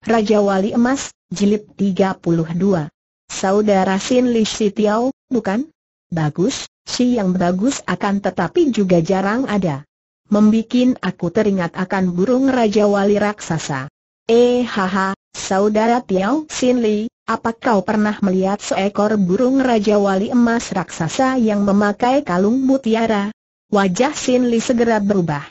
Raja Wali Emas, Jilid 32. Saudara Sin Li Si Tiao, bukan? Bagus, si yang bagus akan tetapi juga jarang ada. Membikin aku teringat akan burung Raja Wali Raksasa. Eh haha, Saudara Tiao Sin Li, apa kau pernah melihat seekor burung Raja Wali Emas Raksasa yang memakai kalung mutiara? Wajah Sin Li segera berubah.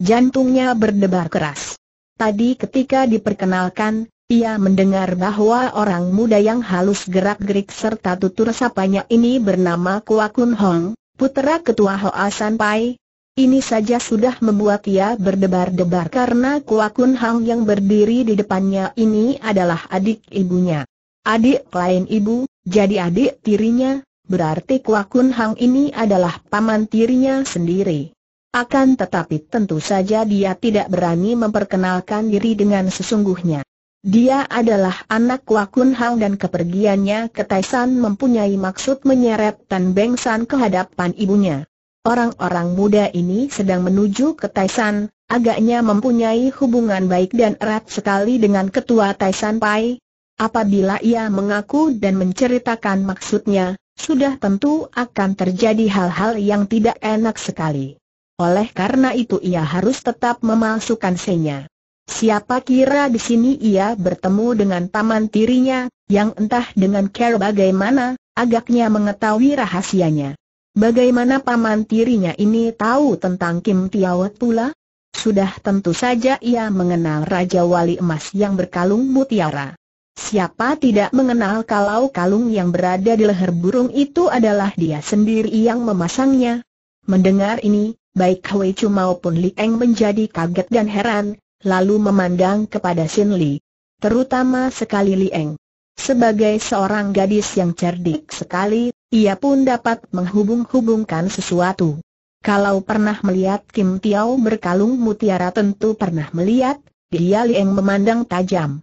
Jantungnya berdebar keras. Tadi ketika diperkenalkan, ia mendengar bahwa orang muda yang halus gerak-gerik serta tutur sapanya ini bernama Kua Kun Hong, putera ketua Hoa San Pai. Ini saja sudah membuat ia berdebar-debar karena Kua Kun Hong yang berdiri di depannya ini adalah adik ibunya. Adik lain ibu, jadi adik tirinya, berarti Kua Kun Hong ini adalah paman tirinya sendiri. Akan tetapi tentu saja dia tidak berani memperkenalkan diri dengan sesungguhnya. Dia adalah anak Wakun Hang dan kepergiannya ke Taisan mempunyai maksud menyeret Tan Beng San ke hadapan ibunya. Orang-orang muda ini sedang menuju ke Taisan, agaknya mempunyai hubungan baik dan erat sekali dengan ketua Taisan Pai. Apabila ia mengaku dan menceritakan maksudnya, sudah tentu akan terjadi hal-hal yang tidak enak sekali. Oleh karena itu ia harus tetap memalsukan senya. Siapa kira di sini ia bertemu dengan paman tirinya, yang entah dengan care bagaimana, agaknya mengetahui rahasianya. Bagaimana paman tirinya ini tahu tentang Kim Tiao pula? Sudah tentu saja ia mengenal Raja Wali Emas yang berkalung mutiara. Siapa tidak mengenal kalau kalung yang berada di leher burung itu adalah dia sendiri yang memasangnya? Mendengar ini, baik Hui Chu maupun Li Eng menjadi kaget dan heran, lalu memandang kepada Sin Li. Terutama sekali Li Eng. Sebagai seorang gadis yang cerdik sekali, ia pun dapat menghubung-hubungkan sesuatu. Kalau pernah melihat Kim Tiao berkalung mutiara tentu pernah melihat, dia Li Eng memandang tajam.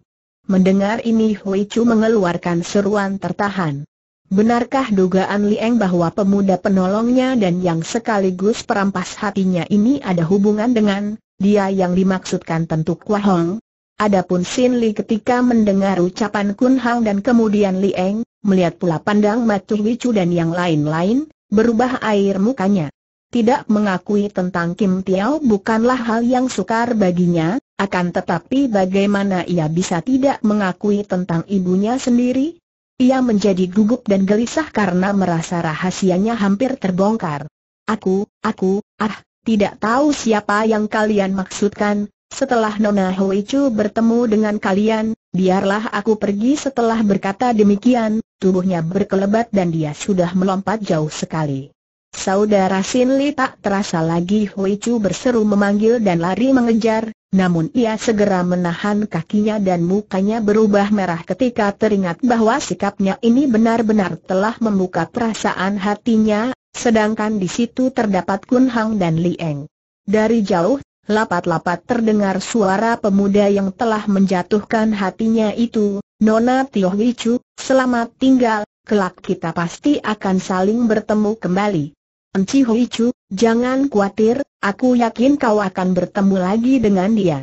Mendengar ini Hui Chu mengeluarkan seruan tertahan. Benarkah dugaan Liang bahwa pemuda penolongnya dan yang sekaligus perampas hatinya ini ada hubungan dengan dia yang dimaksudkan tentu Kwa Hong? Adapun Sin Li ketika mendengar ucapan Kun Hang dan kemudian Liang, melihat pula pandang Matu Wicu dan yang lain-lain, berubah air mukanya. Tidak mengakui tentang Kim Tiao bukanlah hal yang sukar baginya, akan tetapi bagaimana ia bisa tidak mengakui tentang ibunya sendiri? Ia menjadi gugup dan gelisah karena merasa rahasianya hampir terbongkar. Aku, aku, ah, tidak tahu siapa yang kalian maksudkan, setelah Nona Huichu bertemu dengan kalian, biarlah aku pergi setelah berkata demikian, tubuhnya berkelebat dan dia sudah melompat jauh sekali. Saudara Sin Li tak terasa lagi Huichu berseru memanggil dan lari mengejar, namun ia segera menahan kakinya dan mukanya berubah merah ketika teringat bahwa sikapnya ini benar-benar telah membuka perasaan hatinya, sedangkan di situ terdapat Kun Hang dan Li Eng. Dari jauh, lapat-lapat terdengar suara pemuda yang telah menjatuhkan hatinya itu, Nona Tio Chu, selamat tinggal, kelak kita pasti akan saling bertemu kembali. Enci Hui Chu, jangan khawatir, aku yakin kau akan bertemu lagi dengan dia.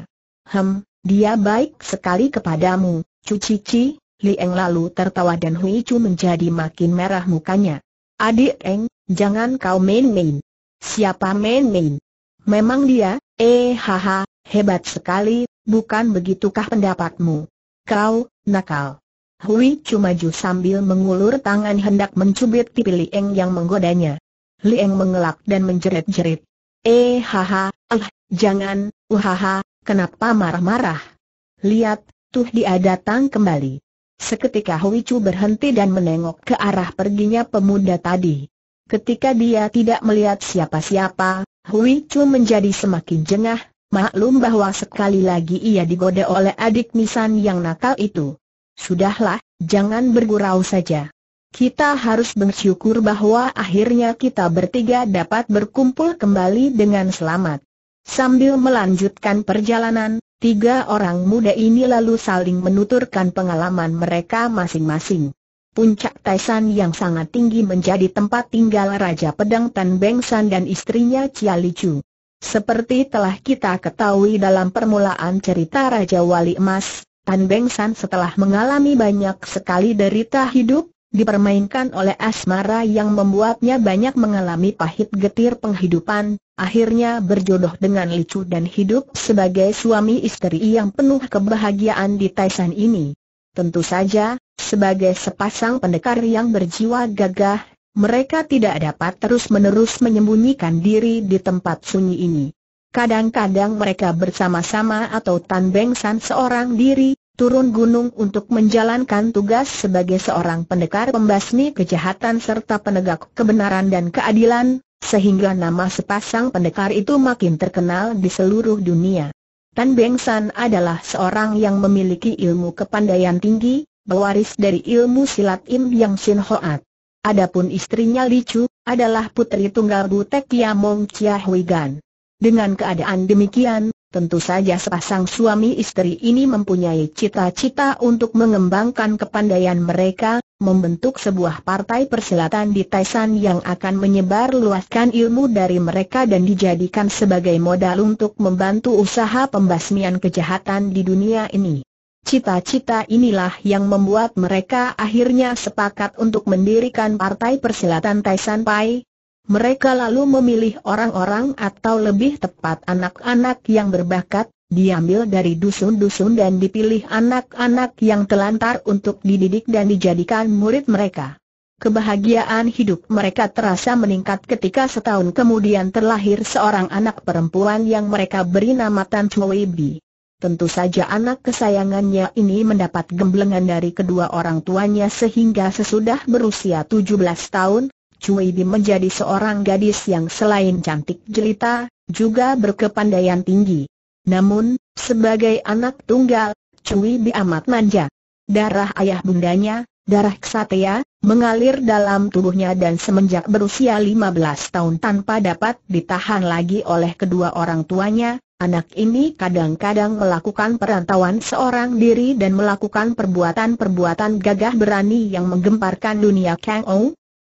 Hem, dia baik sekali kepadamu, Chu Cici, Li Eng lalu tertawa dan Hui Chu menjadi makin merah mukanya. Adik Eng, jangan kau main-main. Siapa main-main? Memang dia, eh haha, hebat sekali, bukan begitukah pendapatmu? Kau, nakal. Hui Chu maju sambil mengulur tangan hendak mencubit pipi Li Eng yang menggodanya. Lieng mengelak dan menjerit-jerit. Eh haha, ah, jangan, uhaha, kenapa marah-marah? Lihat, tuh dia datang kembali. Seketika Hui Chu berhenti dan menengok ke arah perginya pemuda tadi. Ketika dia tidak melihat siapa-siapa, Hui Chu menjadi semakin jengah, maklum bahwa sekali lagi ia digoda oleh adik Nisan yang nakal itu. Sudahlah, jangan bergurau saja. Kita harus bersyukur bahwa akhirnya kita bertiga dapat berkumpul kembali dengan selamat. Sambil melanjutkan perjalanan, tiga orang muda ini lalu saling menuturkan pengalaman mereka masing-masing. Puncak Taisan yang sangat tinggi menjadi tempat tinggal Raja Pedang Tan Beng San dan istrinya Chia Chu. Seperti telah kita ketahui dalam permulaan cerita Raja Wali Emas, Tan Beng San setelah mengalami banyak sekali derita hidup, dipermainkan oleh asmara yang membuatnya banyak mengalami pahit getir penghidupan, akhirnya berjodoh dengan Licu dan hidup sebagai suami istri yang penuh kebahagiaan di Taisan ini. Tentu saja, sebagai sepasang pendekar yang berjiwa gagah, mereka tidak dapat terus-menerus menyembunyikan diri di tempat sunyi ini. Kadang-kadang mereka bersama-sama atau Tan Beng seorang diri, turun gunung untuk menjalankan tugas sebagai seorang pendekar pembasmi kejahatan serta penegak kebenaran dan keadilan, sehingga nama sepasang pendekar itu makin terkenal di seluruh dunia. Tan Beng San adalah seorang yang memiliki ilmu kepandaian tinggi, pewaris dari ilmu silat Im Yang Sin Hoat. Adapun istrinya Li Chu, adalah putri tunggal Butek Kia Mong Chia Hui Gan. Dengan keadaan demikian, Tentu saja sepasang suami istri ini mempunyai cita-cita untuk mengembangkan kepandaian mereka, membentuk sebuah partai persilatan di Taisan yang akan menyebar luaskan ilmu dari mereka dan dijadikan sebagai modal untuk membantu usaha pembasmian kejahatan di dunia ini. Cita-cita inilah yang membuat mereka akhirnya sepakat untuk mendirikan partai persilatan Taisan Pai, mereka lalu memilih orang-orang atau lebih tepat anak-anak yang berbakat, diambil dari dusun-dusun dan dipilih anak-anak yang telantar untuk dididik dan dijadikan murid mereka. Kebahagiaan hidup mereka terasa meningkat ketika setahun kemudian terlahir seorang anak perempuan yang mereka beri nama Tan Chui Bi. Tentu saja anak kesayangannya ini mendapat gemblengan dari kedua orang tuanya sehingga sesudah berusia 17 tahun, Cui Bi menjadi seorang gadis yang selain cantik jelita, juga berkepandaian tinggi. Namun, sebagai anak tunggal, Cui Bi amat manja. Darah ayah bundanya, darah ksatria, mengalir dalam tubuhnya dan semenjak berusia 15 tahun tanpa dapat ditahan lagi oleh kedua orang tuanya, Anak ini kadang-kadang melakukan perantauan seorang diri dan melakukan perbuatan-perbuatan gagah berani yang menggemparkan dunia Kang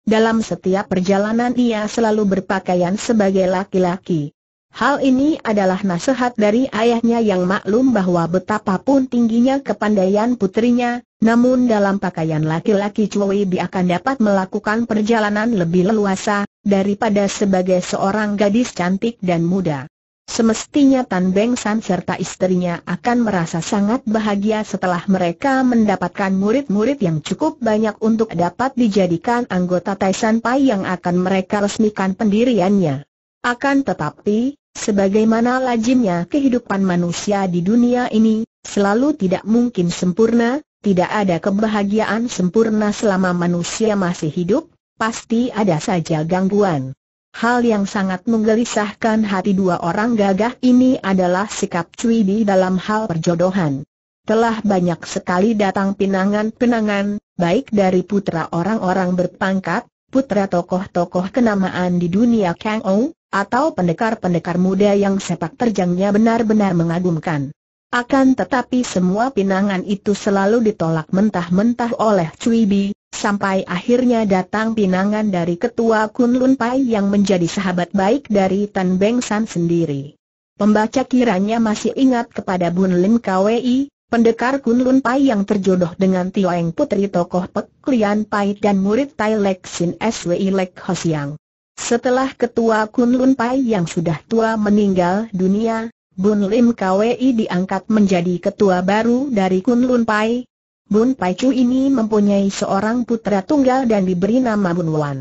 dalam setiap perjalanan ia selalu berpakaian sebagai laki-laki. Hal ini adalah nasihat dari ayahnya yang maklum bahwa betapapun tingginya kepandaian putrinya, namun dalam pakaian laki-laki Cui Bi akan dapat melakukan perjalanan lebih leluasa, daripada sebagai seorang gadis cantik dan muda. Semestinya Tan Beng San serta istrinya akan merasa sangat bahagia setelah mereka mendapatkan murid-murid yang cukup banyak untuk dapat dijadikan anggota Taisan Pai yang akan mereka resmikan pendiriannya. Akan tetapi, sebagaimana lazimnya kehidupan manusia di dunia ini, selalu tidak mungkin sempurna, tidak ada kebahagiaan sempurna selama manusia masih hidup, pasti ada saja gangguan. Hal yang sangat menggelisahkan hati dua orang gagah ini adalah sikap Cui Di dalam hal perjodohan. Telah banyak sekali datang pinangan-pinangan, baik dari putra orang-orang berpangkat, putra tokoh-tokoh kenamaan di dunia Kang Ou, atau pendekar-pendekar muda yang sepak terjangnya benar-benar mengagumkan. Akan tetapi semua pinangan itu selalu ditolak mentah-mentah oleh Cui Bi, sampai akhirnya datang pinangan dari ketua Kunlun Pai yang menjadi sahabat baik dari Tan Beng San sendiri. Pembaca kiranya masih ingat kepada Bun Lim Kwei, pendekar Kunlun Pai yang terjodoh dengan Tioeng Putri tokoh Pek Lian Pai dan murid Tai Lek Sin Swi Lek Siang. Setelah ketua Kunlun Pai yang sudah tua meninggal dunia, Bun Lim Kwei diangkat menjadi ketua baru dari Kunlun Pai, Bun Pai Chu ini mempunyai seorang putra tunggal dan diberi nama Bun Wan.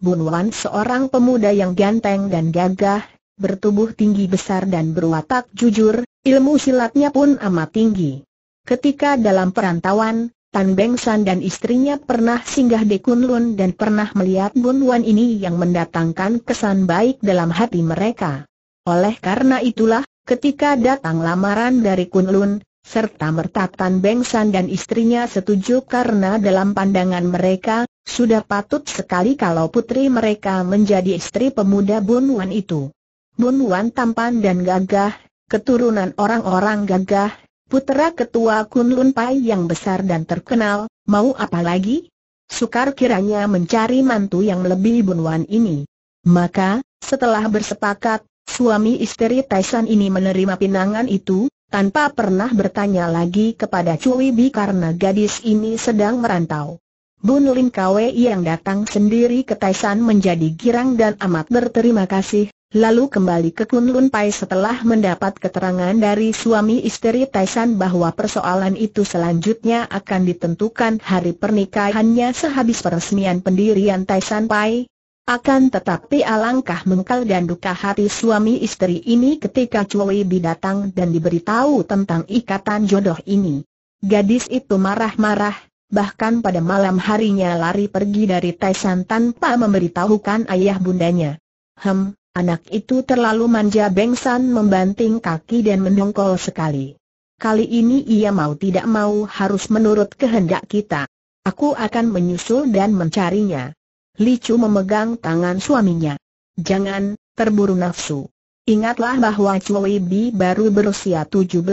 Bun Wan seorang pemuda yang ganteng dan gagah, bertubuh tinggi besar dan berwatak jujur, ilmu silatnya pun amat tinggi. Ketika dalam perantauan, Tan Beng San dan istrinya pernah singgah di Kunlun dan pernah melihat Bun Wan ini yang mendatangkan kesan baik dalam hati mereka. Oleh karena itulah, ketika datang lamaran dari Kunlun, serta mertatan Tan dan istrinya setuju karena dalam pandangan mereka, sudah patut sekali kalau putri mereka menjadi istri pemuda Bun Wan itu. Bun Wan tampan dan gagah, keturunan orang-orang gagah, putera ketua Kun Lun Pai yang besar dan terkenal, mau apa lagi? Sukar kiranya mencari mantu yang lebih Bun Wan ini. Maka, setelah bersepakat, suami istri Taisan ini menerima pinangan itu, tanpa pernah bertanya lagi kepada Cui Bi karena gadis ini sedang merantau. Bun Lin Kwe yang datang sendiri ke Taisan menjadi girang dan amat berterima kasih, lalu kembali ke Kunlun Pai setelah mendapat keterangan dari suami istri Taisan bahwa persoalan itu selanjutnya akan ditentukan hari pernikahannya sehabis peresmian pendirian Taisan Pai. Akan tetapi alangkah mengkal dan duka hati suami istri ini ketika Cui Bi datang dan diberitahu tentang ikatan jodoh ini. Gadis itu marah-marah, bahkan pada malam harinya lari pergi dari Taisan tanpa memberitahukan ayah bundanya. Hem, anak itu terlalu manja Bengsan membanting kaki dan mendongkol sekali. Kali ini ia mau tidak mau harus menurut kehendak kita. Aku akan menyusul dan mencarinya. Licu memegang tangan suaminya. Jangan, terburu nafsu. Ingatlah bahwa Cui Bi baru berusia 17,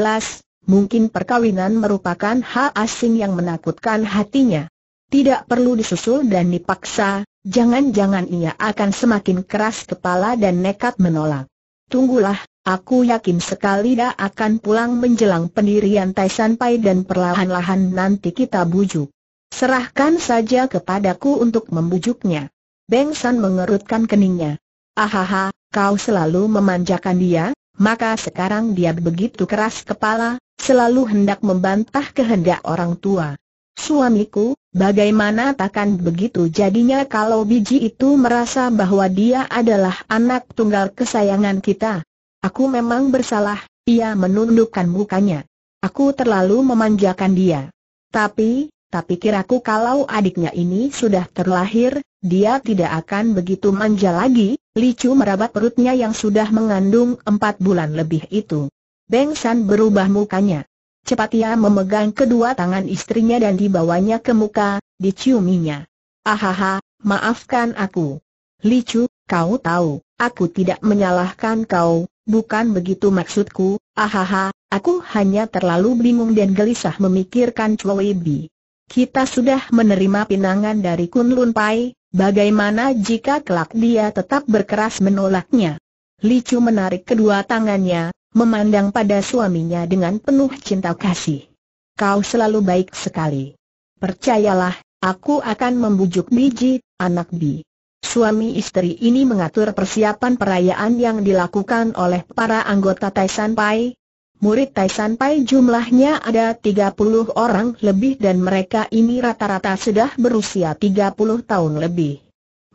mungkin perkawinan merupakan hal asing yang menakutkan hatinya. Tidak perlu disusul dan dipaksa, jangan-jangan ia akan semakin keras kepala dan nekat menolak. Tunggulah, aku yakin sekali dia akan pulang menjelang pendirian Tai Pai dan perlahan-lahan nanti kita bujuk. Serahkan saja kepadaku untuk membujuknya. Beng San mengerutkan keningnya. Ahaha, kau selalu memanjakan dia, maka sekarang dia begitu keras kepala, selalu hendak membantah kehendak orang tua. Suamiku, bagaimana takkan begitu jadinya kalau biji itu merasa bahwa dia adalah anak tunggal kesayangan kita? Aku memang bersalah, ia menundukkan mukanya. Aku terlalu memanjakan dia. Tapi, tapi kiraku kalau adiknya ini sudah terlahir, dia tidak akan begitu manja lagi, Licu merabat perutnya yang sudah mengandung empat bulan lebih itu. Beng San berubah mukanya. Cepat ia memegang kedua tangan istrinya dan dibawanya ke muka, diciuminya. Ahaha, maafkan aku. Licu, kau tahu, aku tidak menyalahkan kau, bukan begitu maksudku, ahaha, aku hanya terlalu bingung dan gelisah memikirkan Chua Wibi. Kita sudah menerima pinangan dari Kunlun Pai, bagaimana jika kelak dia tetap berkeras menolaknya? Licu menarik kedua tangannya, memandang pada suaminya dengan penuh cinta kasih. Kau selalu baik sekali. Percayalah, aku akan membujuk Biji, anak Bi. Suami istri ini mengatur persiapan perayaan yang dilakukan oleh para anggota Taisan Pai, Murid Tai Sanpai jumlahnya ada 30 orang lebih dan mereka ini rata-rata sudah berusia 30 tahun lebih.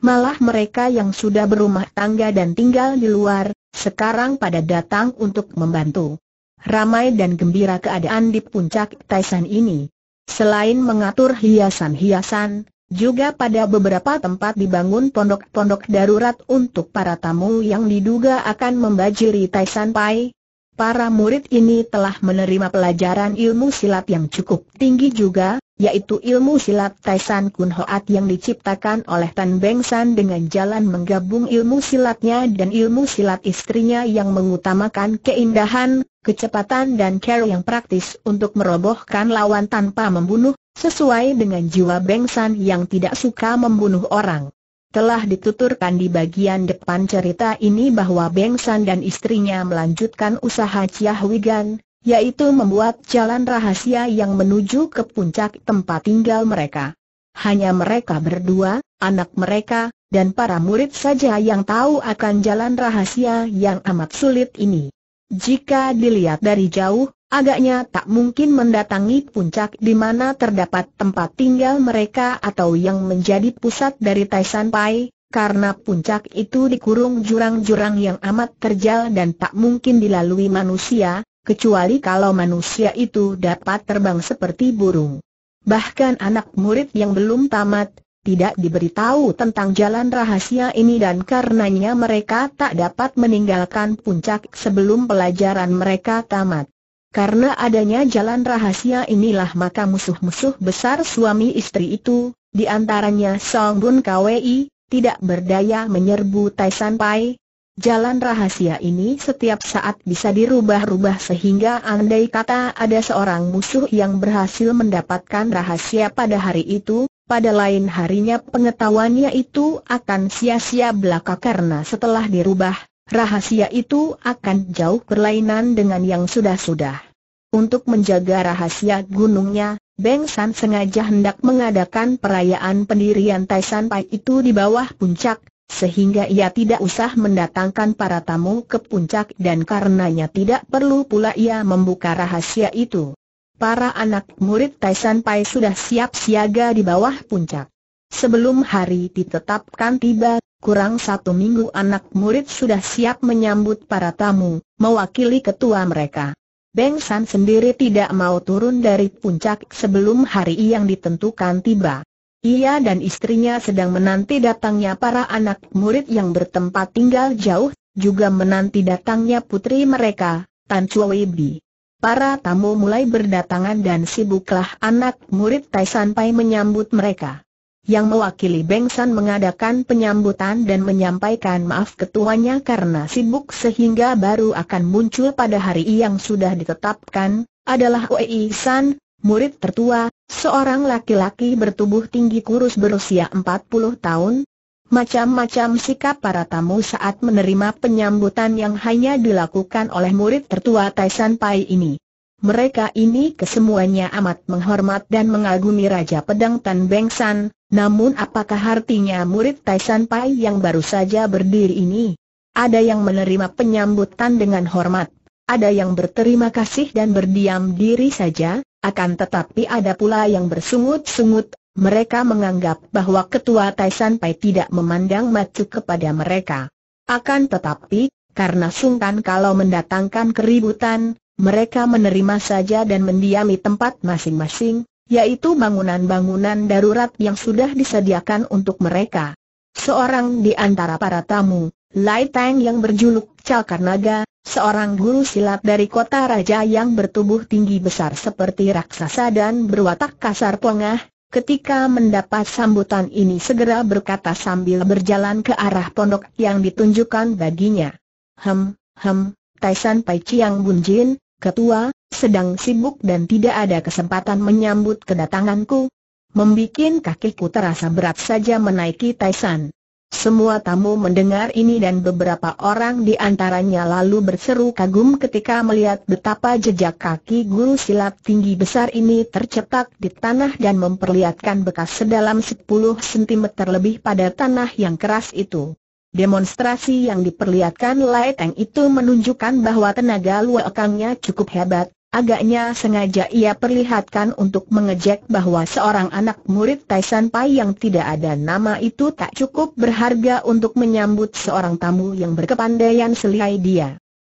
Malah mereka yang sudah berumah tangga dan tinggal di luar, sekarang pada datang untuk membantu. Ramai dan gembira keadaan di puncak San ini. Selain mengatur hiasan-hiasan, juga pada beberapa tempat dibangun pondok-pondok darurat untuk para tamu yang diduga akan membajiri San Pai, para murid ini telah menerima pelajaran ilmu silat yang cukup tinggi juga, yaitu ilmu silat Taisan Kun Hoat yang diciptakan oleh Tan Beng San dengan jalan menggabung ilmu silatnya dan ilmu silat istrinya yang mengutamakan keindahan, kecepatan dan care yang praktis untuk merobohkan lawan tanpa membunuh, sesuai dengan jiwa Beng San yang tidak suka membunuh orang. Telah dituturkan di bagian depan cerita ini bahwa Beng San dan istrinya melanjutkan usaha Chia Gan, yaitu membuat jalan rahasia yang menuju ke puncak tempat tinggal mereka. Hanya mereka berdua, anak mereka, dan para murid saja yang tahu akan jalan rahasia yang amat sulit ini. Jika dilihat dari jauh, Agaknya tak mungkin mendatangi puncak di mana terdapat tempat tinggal mereka atau yang menjadi pusat dari Taisan Pai, karena puncak itu dikurung jurang-jurang yang amat terjal dan tak mungkin dilalui manusia, kecuali kalau manusia itu dapat terbang seperti burung. Bahkan anak murid yang belum tamat, tidak diberitahu tentang jalan rahasia ini dan karenanya mereka tak dapat meninggalkan puncak sebelum pelajaran mereka tamat. Karena adanya jalan rahasia inilah maka musuh-musuh besar suami istri itu, di antaranya Song Bun Kwei, tidak berdaya menyerbu Tai Pai. Jalan rahasia ini setiap saat bisa dirubah-rubah sehingga andai kata ada seorang musuh yang berhasil mendapatkan rahasia pada hari itu, pada lain harinya pengetahuannya itu akan sia-sia belaka karena setelah dirubah, Rahasia itu akan jauh berlainan dengan yang sudah-sudah. Untuk menjaga rahasia gunungnya, Beng San sengaja hendak mengadakan perayaan pendirian Tai San Pai itu di bawah puncak, sehingga ia tidak usah mendatangkan para tamu ke puncak dan karenanya tidak perlu pula ia membuka rahasia itu. Para anak murid Taishan Pai sudah siap siaga di bawah puncak. Sebelum hari ditetapkan tiba, kurang satu minggu anak murid sudah siap menyambut para tamu, mewakili ketua mereka. Beng San sendiri tidak mau turun dari puncak sebelum hari yang ditentukan tiba. Ia dan istrinya sedang menanti datangnya para anak murid yang bertempat tinggal jauh, juga menanti datangnya putri mereka, Tan Chuebi. Para tamu mulai berdatangan dan sibuklah anak murid Tai sampai menyambut mereka yang mewakili Bengsan mengadakan penyambutan dan menyampaikan maaf ketuanya karena sibuk sehingga baru akan muncul pada hari yang sudah ditetapkan, adalah Wei San, murid tertua, seorang laki-laki bertubuh tinggi kurus berusia 40 tahun. Macam-macam sikap para tamu saat menerima penyambutan yang hanya dilakukan oleh murid tertua Taisan Pai ini. Mereka ini kesemuanya amat menghormat dan mengagumi Raja Pedang Tan Beng San, namun apakah artinya murid Taisan Pai yang baru saja berdiri ini? Ada yang menerima penyambutan dengan hormat, ada yang berterima kasih dan berdiam diri saja, akan tetapi ada pula yang bersungut-sungut, mereka menganggap bahwa ketua Taisan Pai tidak memandang macu kepada mereka. Akan tetapi, karena sungkan kalau mendatangkan keributan, mereka menerima saja dan mendiami tempat masing-masing, yaitu bangunan-bangunan darurat yang sudah disediakan untuk mereka. Seorang di antara para tamu, Lai Tang yang berjuluk Cakar Naga, seorang guru silat dari kota raja yang bertubuh tinggi besar seperti raksasa dan berwatak kasar pongah, Ketika mendapat sambutan ini segera berkata sambil berjalan ke arah pondok yang ditunjukkan baginya. Hem, hem, Taisan Pai Chiang Bun Jin, ketua, sedang sibuk dan tidak ada kesempatan menyambut kedatanganku. membuat kakiku terasa berat saja menaiki Taisan. Semua tamu mendengar ini dan beberapa orang di antaranya lalu berseru kagum ketika melihat betapa jejak kaki guru silat tinggi besar ini tercetak di tanah dan memperlihatkan bekas sedalam 10 cm lebih pada tanah yang keras itu. Demonstrasi yang diperlihatkan Lai Teng itu menunjukkan bahwa tenaga luakangnya cukup hebat, Agaknya sengaja ia perlihatkan untuk mengejek bahwa seorang anak murid Tyson Pai yang tidak ada nama itu tak cukup berharga untuk menyambut seorang tamu yang berkepandaian selihai dia.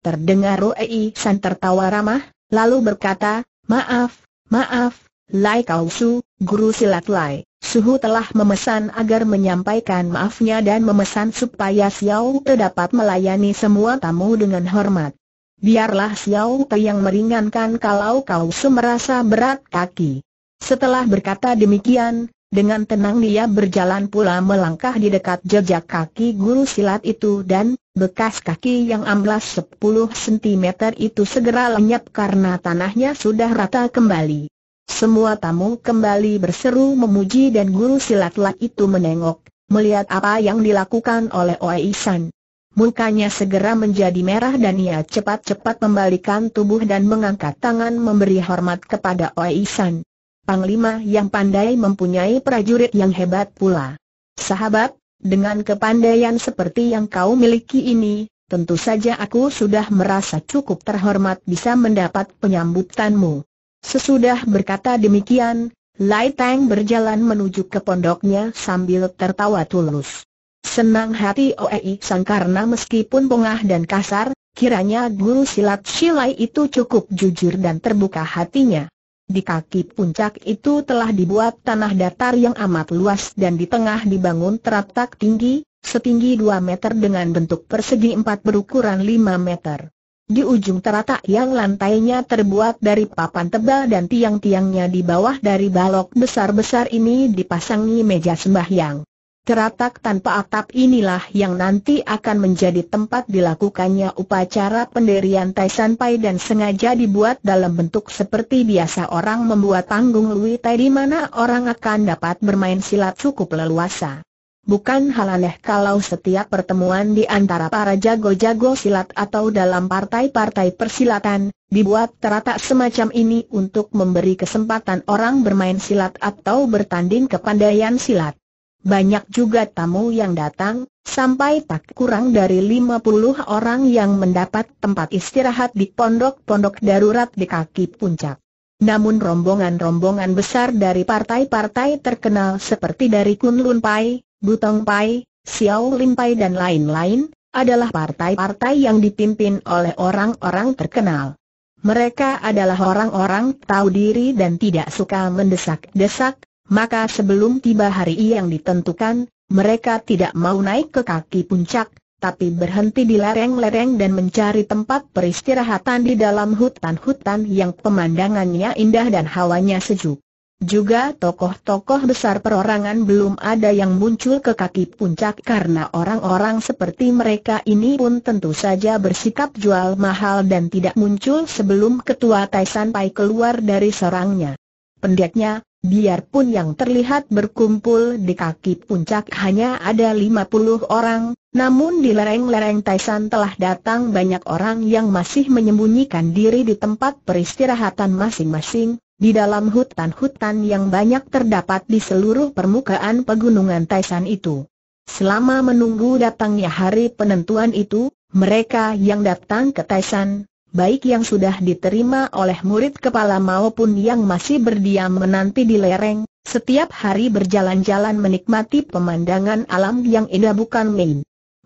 Terdengar Roei San tertawa ramah, lalu berkata, Maaf, maaf, Lai Kau Su, guru silat Lai, Suhu telah memesan agar menyampaikan maafnya dan memesan supaya Xiao dapat melayani semua tamu dengan hormat. Biarlah Xiao Te yang meringankan kalau kau semerasa berat kaki. Setelah berkata demikian, dengan tenang dia berjalan pula melangkah di dekat jejak kaki guru silat itu dan, bekas kaki yang amblas 10 cm itu segera lenyap karena tanahnya sudah rata kembali. Semua tamu kembali berseru memuji dan guru silat itu menengok, melihat apa yang dilakukan oleh Oe Isan mukanya segera menjadi merah dan ia cepat-cepat membalikan tubuh dan mengangkat tangan memberi hormat kepada Oi San. Panglima yang pandai mempunyai prajurit yang hebat pula. Sahabat, dengan kepandaian seperti yang kau miliki ini, tentu saja aku sudah merasa cukup terhormat bisa mendapat penyambutanmu. Sesudah berkata demikian, Lai Tang berjalan menuju ke pondoknya sambil tertawa tulus. Senang hati Oei Sang karena meskipun bongah dan kasar, kiranya guru silat Shilai itu cukup jujur dan terbuka hatinya. Di kaki puncak itu telah dibuat tanah datar yang amat luas dan di tengah dibangun teratak tinggi, setinggi 2 meter dengan bentuk persegi 4 berukuran 5 meter. Di ujung teratak yang lantainya terbuat dari papan tebal dan tiang-tiangnya di bawah dari balok besar-besar ini dipasangi meja sembahyang. Keratak tanpa atap inilah yang nanti akan menjadi tempat dilakukannya upacara penderian Tai Sanpai dan sengaja dibuat dalam bentuk seperti biasa orang membuat panggung Lui Tai di mana orang akan dapat bermain silat cukup leluasa. Bukan hal aneh kalau setiap pertemuan di antara para jago-jago silat atau dalam partai-partai persilatan, dibuat teratak semacam ini untuk memberi kesempatan orang bermain silat atau bertanding kepandaian silat. Banyak juga tamu yang datang, sampai tak kurang dari 50 orang yang mendapat tempat istirahat di pondok-pondok darurat di kaki puncak. Namun rombongan-rombongan besar dari partai-partai terkenal seperti dari Kunlun Pai, Butong Pai, Xiao Lim Pai dan lain-lain, adalah partai-partai yang dipimpin oleh orang-orang terkenal. Mereka adalah orang-orang tahu diri dan tidak suka mendesak-desak, maka sebelum tiba hari yang ditentukan, mereka tidak mau naik ke kaki puncak, tapi berhenti di lereng-lereng dan mencari tempat peristirahatan di dalam hutan-hutan yang pemandangannya indah dan hawanya sejuk. Juga tokoh-tokoh besar perorangan belum ada yang muncul ke kaki puncak karena orang-orang seperti mereka ini pun tentu saja bersikap jual mahal dan tidak muncul sebelum ketua Taisan Pai keluar dari serangnya. Pendeknya, Biarpun yang terlihat berkumpul di kaki puncak hanya ada 50 orang, namun di lereng-lereng Taisan telah datang banyak orang yang masih menyembunyikan diri di tempat peristirahatan masing-masing, di dalam hutan-hutan yang banyak terdapat di seluruh permukaan pegunungan Taisan itu. Selama menunggu datangnya hari penentuan itu, mereka yang datang ke Taisan, baik yang sudah diterima oleh murid kepala maupun yang masih berdiam menanti di lereng, setiap hari berjalan-jalan menikmati pemandangan alam yang indah bukan main.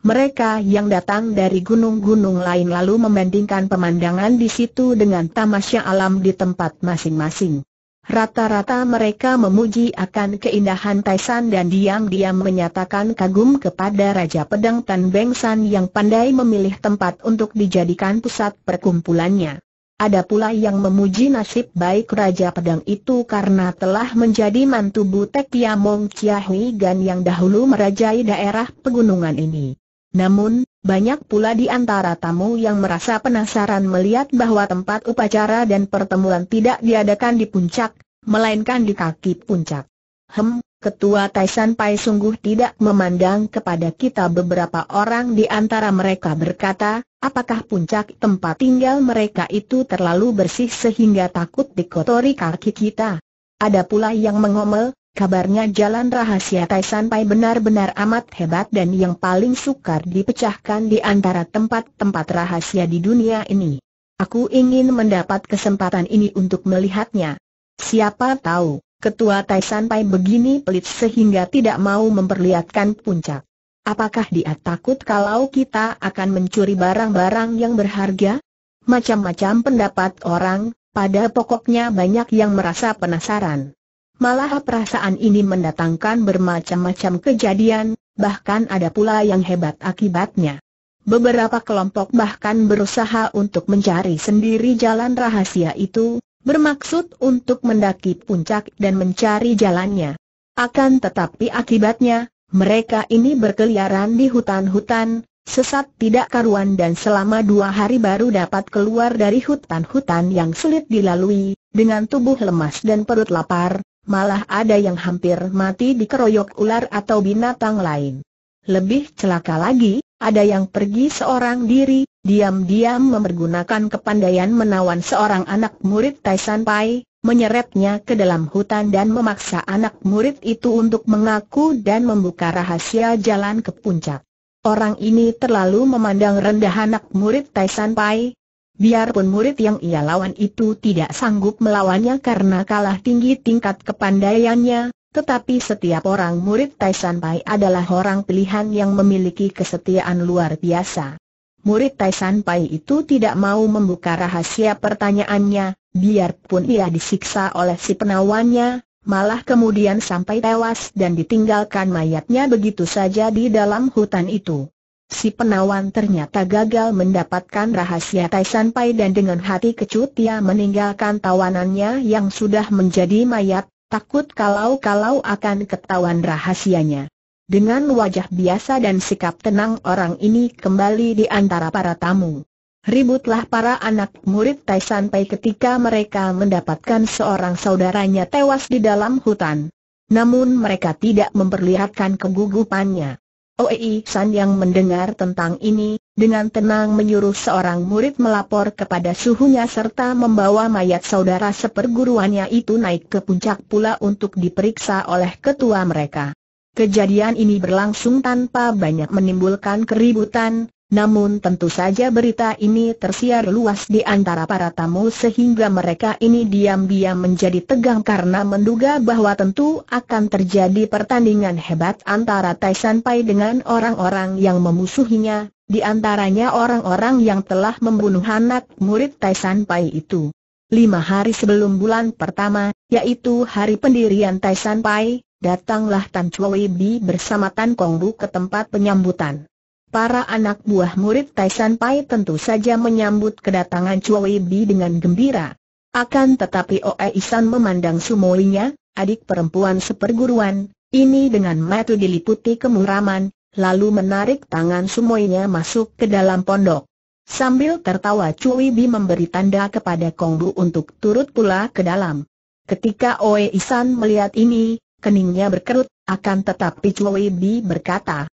Mereka yang datang dari gunung-gunung lain lalu membandingkan pemandangan di situ dengan tamasya alam di tempat masing-masing. Rata-rata mereka memuji akan keindahan Taisan dan diam-diam menyatakan kagum kepada Raja Pedang Tan Beng San yang pandai memilih tempat untuk dijadikan pusat perkumpulannya. Ada pula yang memuji nasib baik Raja Pedang itu karena telah menjadi mantu Butek Tiamong Chiahui Gan yang dahulu merajai daerah pegunungan ini. Namun, banyak pula di antara tamu yang merasa penasaran melihat bahwa tempat upacara dan pertemuan tidak diadakan di puncak, melainkan di kaki puncak. Hem, Ketua Taisan Pai sungguh tidak memandang kepada kita beberapa orang di antara mereka berkata, apakah puncak tempat tinggal mereka itu terlalu bersih sehingga takut dikotori kaki kita. Ada pula yang mengomel, Kabarnya jalan rahasia Tai Pai benar-benar amat hebat dan yang paling sukar dipecahkan di antara tempat-tempat rahasia di dunia ini. Aku ingin mendapat kesempatan ini untuk melihatnya. Siapa tahu, ketua Tai Pai begini pelit sehingga tidak mau memperlihatkan puncak. Apakah dia takut kalau kita akan mencuri barang-barang yang berharga? Macam-macam pendapat orang, pada pokoknya banyak yang merasa penasaran. Malah perasaan ini mendatangkan bermacam-macam kejadian, bahkan ada pula yang hebat akibatnya. Beberapa kelompok bahkan berusaha untuk mencari sendiri jalan rahasia itu, bermaksud untuk mendaki puncak dan mencari jalannya. Akan tetapi akibatnya, mereka ini berkeliaran di hutan-hutan, sesat tidak karuan dan selama dua hari baru dapat keluar dari hutan-hutan yang sulit dilalui, dengan tubuh lemas dan perut lapar, malah ada yang hampir mati dikeroyok ular atau binatang lain. Lebih celaka lagi, ada yang pergi seorang diri, diam-diam memergunakan kepandaian menawan seorang anak murid Taisan Pai, menyeretnya ke dalam hutan dan memaksa anak murid itu untuk mengaku dan membuka rahasia jalan ke puncak. Orang ini terlalu memandang rendah anak murid Taisan Pai, Biarpun murid yang ia lawan itu tidak sanggup melawannya karena kalah tinggi tingkat kepandaiannya, tetapi setiap orang murid Tai San Pai adalah orang pilihan yang memiliki kesetiaan luar biasa. Murid Tai San Pai itu tidak mau membuka rahasia pertanyaannya, biarpun ia disiksa oleh si penawannya, malah kemudian sampai tewas dan ditinggalkan mayatnya begitu saja di dalam hutan itu. Si penawan ternyata gagal mendapatkan rahasia Tai San Pai dan dengan hati kecut ia meninggalkan tawanannya yang sudah menjadi mayat, takut kalau-kalau akan ketahuan rahasianya. Dengan wajah biasa dan sikap tenang orang ini kembali di antara para tamu. Ributlah para anak murid Tai San Pai ketika mereka mendapatkan seorang saudaranya tewas di dalam hutan. Namun mereka tidak memperlihatkan kegugupannya. Oei San yang mendengar tentang ini, dengan tenang menyuruh seorang murid melapor kepada suhunya serta membawa mayat saudara seperguruannya itu naik ke puncak pula untuk diperiksa oleh ketua mereka. Kejadian ini berlangsung tanpa banyak menimbulkan keributan, namun tentu saja berita ini tersiar luas di antara para tamu sehingga mereka ini diam-diam menjadi tegang karena menduga bahwa tentu akan terjadi pertandingan hebat antara Tai Pai dengan orang-orang yang memusuhinya, di antaranya orang-orang yang telah membunuh anak murid Tai Pai itu. Lima hari sebelum bulan pertama, yaitu hari pendirian Tai Pai, datanglah Tan Chui Bi bersama Tan Kong Bu ke tempat penyambutan. Para anak buah murid Taisan Pai tentu saja menyambut kedatangan Chua Bi dengan gembira. Akan tetapi Oe Isan memandang sumoinya, adik perempuan seperguruan, ini dengan mata diliputi kemuraman, lalu menarik tangan sumoinya masuk ke dalam pondok. Sambil tertawa Cui Bi memberi tanda kepada Kongbu untuk turut pula ke dalam. Ketika Oe Isan melihat ini, keningnya berkerut, akan tetapi Cui Bi berkata,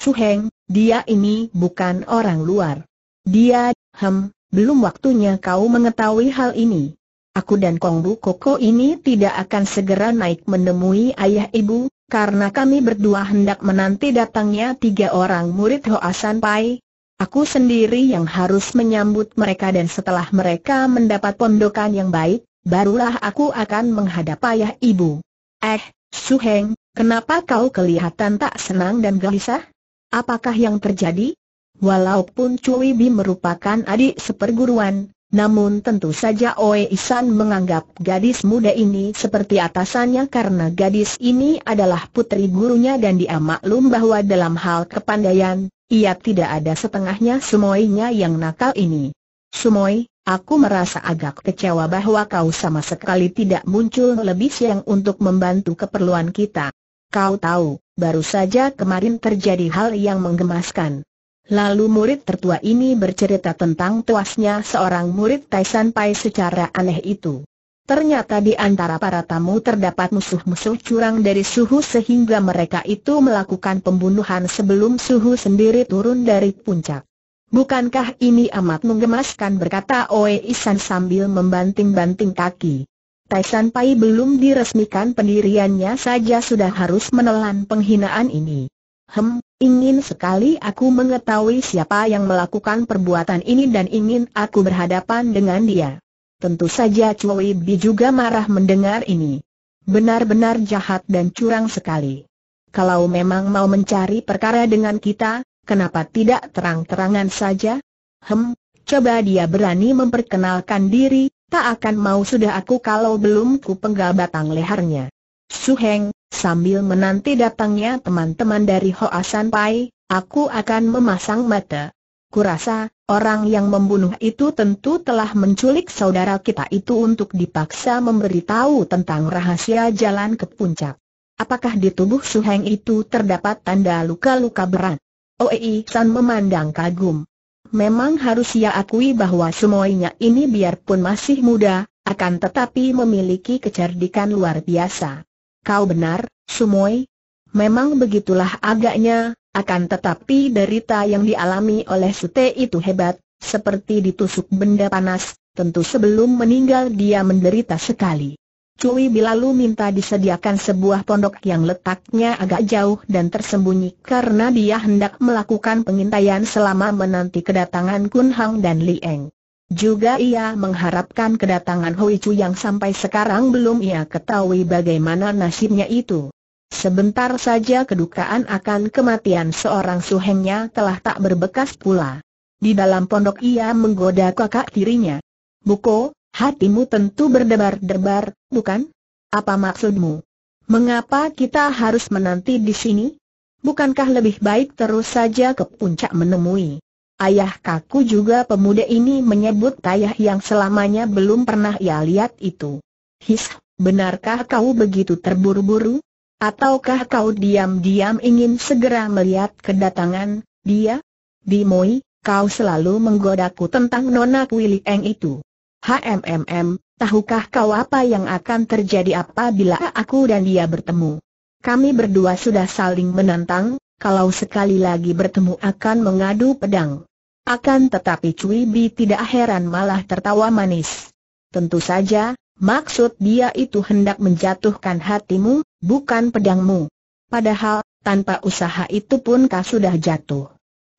Su Heng, dia ini bukan orang luar. Dia, hem, belum waktunya kau mengetahui hal ini. Aku dan Kongbu Koko ini tidak akan segera naik menemui ayah ibu, karena kami berdua hendak menanti datangnya tiga orang murid Hoa Pai. Aku sendiri yang harus menyambut mereka dan setelah mereka mendapat pondokan yang baik, barulah aku akan menghadap ayah ibu. Eh, Su Heng. Kenapa kau kelihatan tak senang dan gelisah? Apakah yang terjadi? Walaupun Cui Bi merupakan adik seperguruan, namun tentu saja Oe Isan menganggap gadis muda ini seperti atasannya karena gadis ini adalah putri gurunya dan dia maklum bahwa dalam hal kepandaian, ia tidak ada setengahnya semuanya yang nakal ini. Sumoy, aku merasa agak kecewa bahwa kau sama sekali tidak muncul lebih siang untuk membantu keperluan kita. Kau tahu, baru saja kemarin terjadi hal yang menggemaskan. Lalu murid tertua ini bercerita tentang tuasnya seorang murid Taisan Pai secara aneh itu. Ternyata di antara para tamu terdapat musuh-musuh curang dari suhu sehingga mereka itu melakukan pembunuhan sebelum suhu sendiri turun dari puncak. Bukankah ini amat menggemaskan berkata Oe Isan sambil membanting-banting kaki. Taisan Pai belum diresmikan pendiriannya saja sudah harus menelan penghinaan ini. Hem, ingin sekali aku mengetahui siapa yang melakukan perbuatan ini dan ingin aku berhadapan dengan dia. Tentu saja Cui Bi juga marah mendengar ini. Benar-benar jahat dan curang sekali. Kalau memang mau mencari perkara dengan kita, kenapa tidak terang-terangan saja? Hem, coba dia berani memperkenalkan diri, Tak akan mau sudah aku kalau belum ku penggal batang lehernya. Su Heng, sambil menanti datangnya teman-teman dari Hoa San Pai, aku akan memasang mata. Kurasa, orang yang membunuh itu tentu telah menculik saudara kita itu untuk dipaksa memberitahu tentang rahasia jalan ke puncak. Apakah di tubuh Su Heng itu terdapat tanda luka-luka berat? Oei San memandang kagum. Memang harus ia akui bahwa semuanya ini biarpun masih muda, akan tetapi memiliki kecerdikan luar biasa. Kau benar, Sumoy. Memang begitulah agaknya, akan tetapi derita yang dialami oleh Sute itu hebat, seperti ditusuk benda panas, tentu sebelum meninggal dia menderita sekali. Cui Bilalu minta disediakan sebuah pondok yang letaknya agak jauh dan tersembunyi karena dia hendak melakukan pengintaian selama menanti kedatangan Kun Hang dan Li Eng. Juga ia mengharapkan kedatangan Hui Chu yang sampai sekarang belum ia ketahui bagaimana nasibnya itu. Sebentar saja kedukaan akan kematian seorang suhengnya telah tak berbekas pula. Di dalam pondok ia menggoda kakak tirinya. Buko, hatimu tentu berdebar-debar, bukan? Apa maksudmu? Mengapa kita harus menanti di sini? Bukankah lebih baik terus saja ke puncak menemui? Ayah kaku juga pemuda ini menyebut ayah yang selamanya belum pernah ia lihat itu. His, benarkah kau begitu terburu-buru? Ataukah kau diam-diam ingin segera melihat kedatangan dia? Moi, kau selalu menggodaku tentang Nona Kwili Eng itu. HMMM, tahukah kau apa yang akan terjadi apabila aku dan dia bertemu? Kami berdua sudah saling menantang, kalau sekali lagi bertemu akan mengadu pedang. Akan tetapi Cui Bi tidak heran malah tertawa manis. Tentu saja, maksud dia itu hendak menjatuhkan hatimu, bukan pedangmu. Padahal, tanpa usaha itu pun kau sudah jatuh.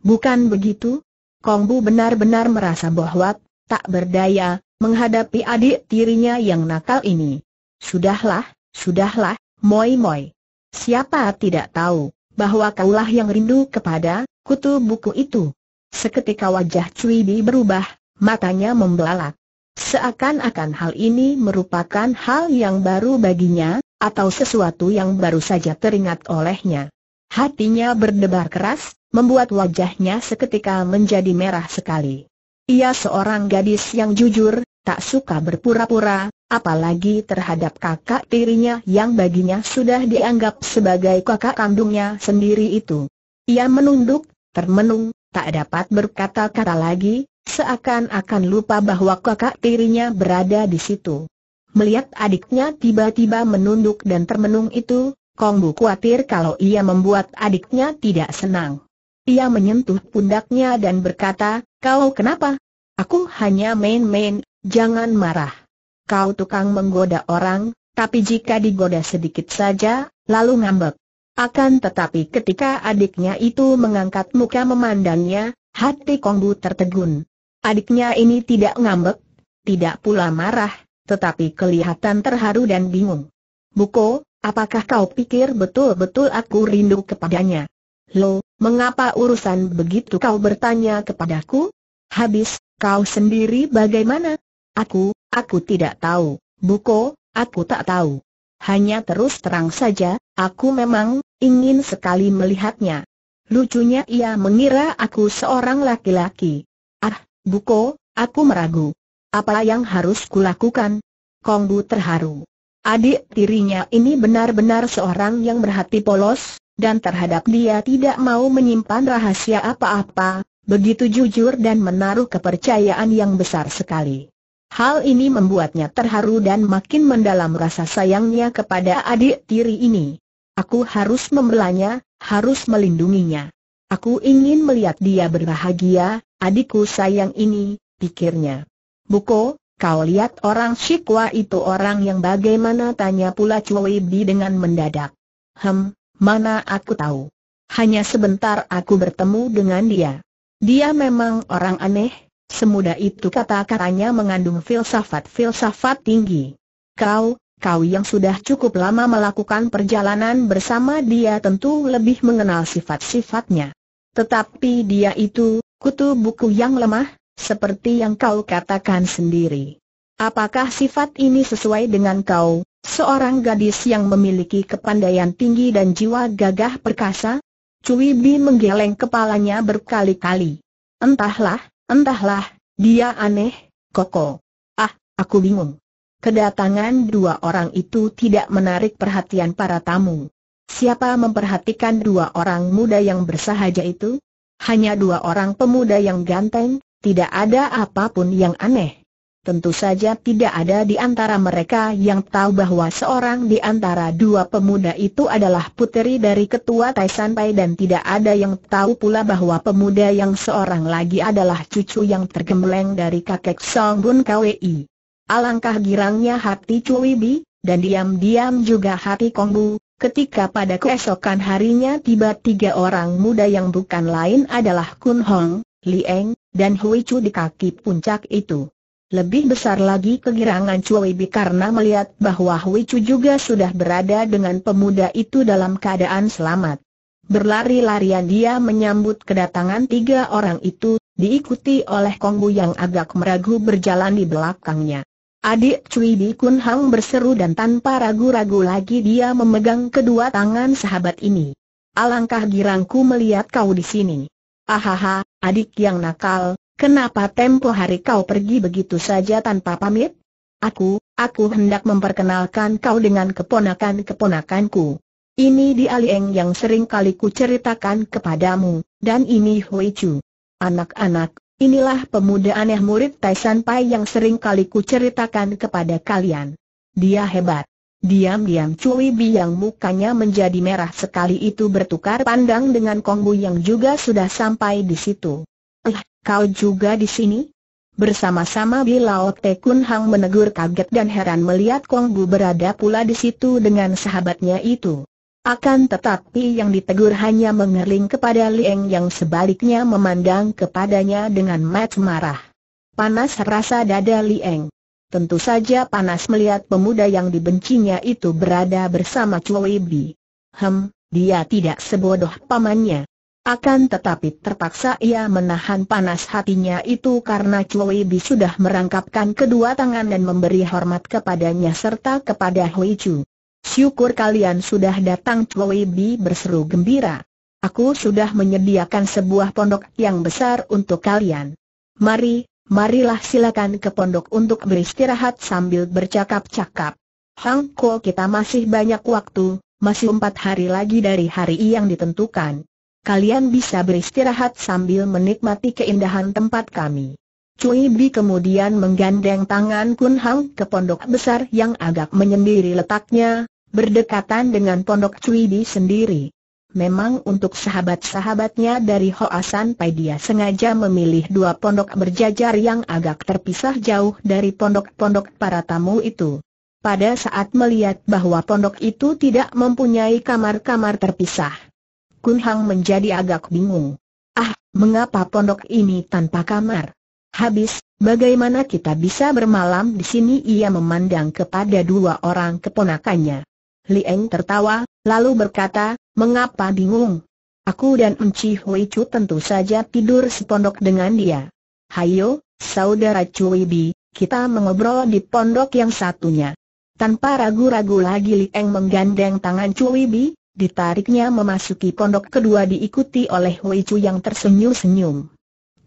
Bukan begitu? Kong Bu benar-benar merasa bahwa tak berdaya, menghadapi adik tirinya yang nakal ini. Sudahlah, sudahlah, moi moi. Siapa tidak tahu, bahwa kaulah yang rindu kepada, kutu buku itu. Seketika wajah Cui Bi berubah, matanya membelalak. Seakan-akan hal ini merupakan hal yang baru baginya, atau sesuatu yang baru saja teringat olehnya. Hatinya berdebar keras, membuat wajahnya seketika menjadi merah sekali. Ia seorang gadis yang jujur, tak suka berpura-pura, apalagi terhadap kakak tirinya yang baginya sudah dianggap sebagai kakak kandungnya sendiri itu. Ia menunduk, termenung, tak dapat berkata-kata lagi, seakan-akan lupa bahwa kakak tirinya berada di situ. Melihat adiknya tiba-tiba menunduk dan termenung itu, Kongbu khawatir kalau ia membuat adiknya tidak senang. Ia menyentuh pundaknya dan berkata, kau kenapa? Aku hanya main-main, Jangan marah. Kau tukang menggoda orang, tapi jika digoda sedikit saja, lalu ngambek. Akan tetapi ketika adiknya itu mengangkat muka memandangnya, hati Kongbu tertegun. Adiknya ini tidak ngambek, tidak pula marah, tetapi kelihatan terharu dan bingung. Buko, apakah kau pikir betul-betul aku rindu kepadanya? Lo, mengapa urusan begitu kau bertanya kepadaku? Habis, kau sendiri bagaimana? Aku, aku tidak tahu, Buko, aku tak tahu. Hanya terus terang saja, aku memang ingin sekali melihatnya. Lucunya ia mengira aku seorang laki-laki. Ah, Buko, aku meragu. Apa yang harus kulakukan? Kongbu terharu. Adik tirinya ini benar-benar seorang yang berhati polos, dan terhadap dia tidak mau menyimpan rahasia apa-apa, begitu jujur dan menaruh kepercayaan yang besar sekali. Hal ini membuatnya terharu dan makin mendalam rasa sayangnya kepada adik tiri ini. Aku harus membelanya, harus melindunginya. Aku ingin melihat dia berbahagia, adikku sayang ini, pikirnya. Buko, kau lihat orang Shikwa itu orang yang bagaimana tanya pula Bi dengan mendadak. Hem, mana aku tahu. Hanya sebentar aku bertemu dengan dia. Dia memang orang aneh, Semudah itu kata-katanya mengandung filsafat-filsafat tinggi. Kau, kau yang sudah cukup lama melakukan perjalanan bersama dia tentu lebih mengenal sifat-sifatnya. Tetapi dia itu, kutu buku yang lemah, seperti yang kau katakan sendiri. Apakah sifat ini sesuai dengan kau, seorang gadis yang memiliki kepandaian tinggi dan jiwa gagah perkasa? Cui Bi menggeleng kepalanya berkali-kali. Entahlah, Entahlah, dia aneh, koko. Ah, aku bingung. Kedatangan dua orang itu tidak menarik perhatian para tamu. Siapa memperhatikan dua orang muda yang bersahaja itu? Hanya dua orang pemuda yang ganteng, tidak ada apapun yang aneh. Tentu saja tidak ada di antara mereka yang tahu bahwa seorang di antara dua pemuda itu adalah puteri dari ketua Taisan Pai dan tidak ada yang tahu pula bahwa pemuda yang seorang lagi adalah cucu yang tergembleng dari kakek Song Bun Kwi. Alangkah girangnya hati Cui Bi, dan diam-diam juga hati Kong Bu, ketika pada keesokan harinya tiba tiga orang muda yang bukan lain adalah Kun Hong, Li Eng, dan Hui Chu di kaki puncak itu. Lebih besar lagi kegirangan Cui Bi karena melihat bahwa Hui Chu juga sudah berada dengan pemuda itu dalam keadaan selamat. Berlari-larian dia menyambut kedatangan tiga orang itu, diikuti oleh Kong Bu yang agak meragu berjalan di belakangnya. Adik Cui Bi Kun Hang berseru dan tanpa ragu-ragu lagi dia memegang kedua tangan sahabat ini. Alangkah girangku melihat kau di sini. Ahaha, adik yang nakal, Kenapa tempo hari kau pergi begitu saja tanpa pamit? Aku, aku hendak memperkenalkan kau dengan keponakan-keponakanku. Ini dia Lieng yang sering kali ku ceritakan kepadamu, dan ini Hui Chu. Anak-anak, inilah pemuda aneh murid Tai San Pai yang sering kali ku ceritakan kepada kalian. Dia hebat. Diam-diam Cui Bi yang mukanya menjadi merah sekali itu bertukar pandang dengan Kongbu yang juga sudah sampai di situ. Eh, Kau juga di sini? Bersama-sama Bilao Te Kun Hang menegur kaget dan heran melihat Kong Bu berada pula di situ dengan sahabatnya itu. Akan tetapi yang ditegur hanya mengerling kepada Lieng yang sebaliknya memandang kepadanya dengan mat marah. Panas rasa dada Lieng. Tentu saja panas melihat pemuda yang dibencinya itu berada bersama Cui Bi. Hem, dia tidak sebodoh pamannya. Akan tetapi terpaksa ia menahan panas hatinya itu karena Chloe Bi sudah merangkapkan kedua tangan dan memberi hormat kepadanya serta kepada Hui Chu. Syukur kalian sudah datang Chloe Bi berseru gembira. Aku sudah menyediakan sebuah pondok yang besar untuk kalian. Mari, marilah silakan ke pondok untuk beristirahat sambil bercakap-cakap. Hang Ko kita masih banyak waktu, masih empat hari lagi dari hari yang ditentukan kalian bisa beristirahat sambil menikmati keindahan tempat kami. Cui Bi kemudian menggandeng tangan Kun Hang ke pondok besar yang agak menyendiri letaknya, berdekatan dengan pondok Cui Bi sendiri. Memang untuk sahabat-sahabatnya dari Hoasan Pai dia sengaja memilih dua pondok berjajar yang agak terpisah jauh dari pondok-pondok para tamu itu. Pada saat melihat bahwa pondok itu tidak mempunyai kamar-kamar terpisah, Kun Hang menjadi agak bingung. Ah, mengapa pondok ini tanpa kamar? Habis, bagaimana kita bisa bermalam di sini? Ia memandang kepada dua orang keponakannya. Lieng tertawa, lalu berkata, mengapa bingung? Aku dan Enci Hui Chu tentu saja tidur sepondok dengan dia. Hayo, saudara Cui Bi, kita mengobrol di pondok yang satunya. Tanpa ragu-ragu lagi Lieng menggandeng tangan Cui Bi, Ditariknya memasuki pondok kedua diikuti oleh Hui Chu yang tersenyum-senyum.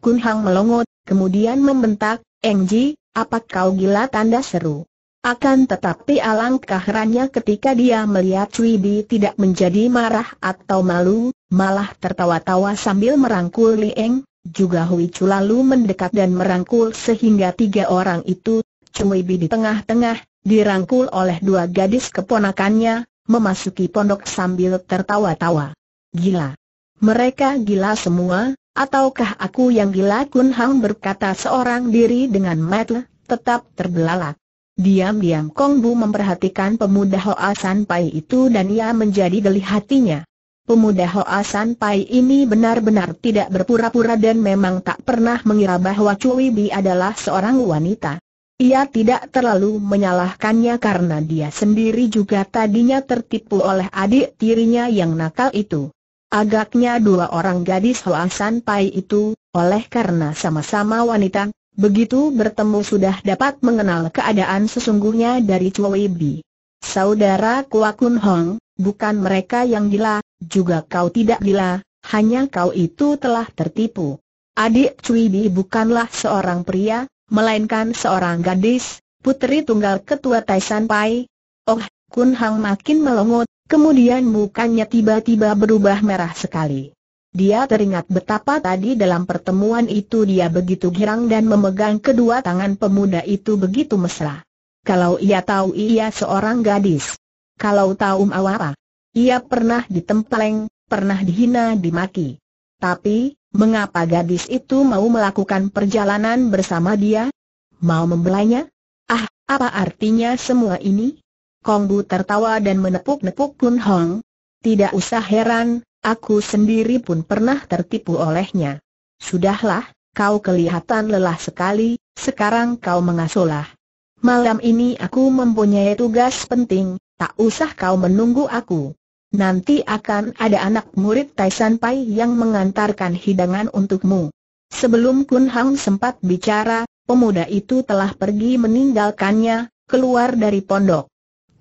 Kun Hang melongot, kemudian membentak, Engji, apa kau gila tanda seru? Akan tetapi alangkah herannya ketika dia melihat Cui Bi tidak menjadi marah atau malu, malah tertawa-tawa sambil merangkul Li Eng, juga Hui Chu lalu mendekat dan merangkul sehingga tiga orang itu, Cui Bi di tengah-tengah, dirangkul oleh dua gadis keponakannya, memasuki pondok sambil tertawa-tawa. Gila. Mereka gila semua, ataukah aku yang gila Kun Hang berkata seorang diri dengan metle, tetap terbelalak. Diam-diam Kong Bu memperhatikan pemuda Hoa San Pai itu dan ia menjadi geli hatinya. Pemuda Hoa San Pai ini benar-benar tidak berpura-pura dan memang tak pernah mengira bahwa Cui Bi adalah seorang wanita. Ia tidak terlalu menyalahkannya karena dia sendiri juga tadinya tertipu oleh adik tirinya yang nakal itu. Agaknya dua orang gadis Hoa San Pai itu, oleh karena sama-sama wanita, begitu bertemu sudah dapat mengenal keadaan sesungguhnya dari Chui Bi. Saudara Kuakun Hong, bukan mereka yang gila, juga kau tidak gila, hanya kau itu telah tertipu. Adik Cui Bi bukanlah seorang pria, melainkan seorang gadis, putri tunggal ketua Taisan Pai. Oh, Kun Hang makin melongot, kemudian mukanya tiba-tiba berubah merah sekali. Dia teringat betapa tadi dalam pertemuan itu dia begitu girang dan memegang kedua tangan pemuda itu begitu mesra. Kalau ia tahu ia seorang gadis. Kalau tahu Mawara. Ia pernah ditempeleng, pernah dihina dimaki. Tapi, Mengapa gadis itu mau melakukan perjalanan bersama dia? Mau membelanya? Ah, apa artinya semua ini? Kong Bu tertawa dan menepuk-nepuk Kun Hong. Tidak usah heran, aku sendiri pun pernah tertipu olehnya. Sudahlah, kau kelihatan lelah sekali, sekarang kau mengasuhlah. Malam ini aku mempunyai tugas penting, tak usah kau menunggu aku nanti akan ada anak murid Taisan Pai yang mengantarkan hidangan untukmu. Sebelum Kun Hang sempat bicara, pemuda itu telah pergi meninggalkannya, keluar dari pondok.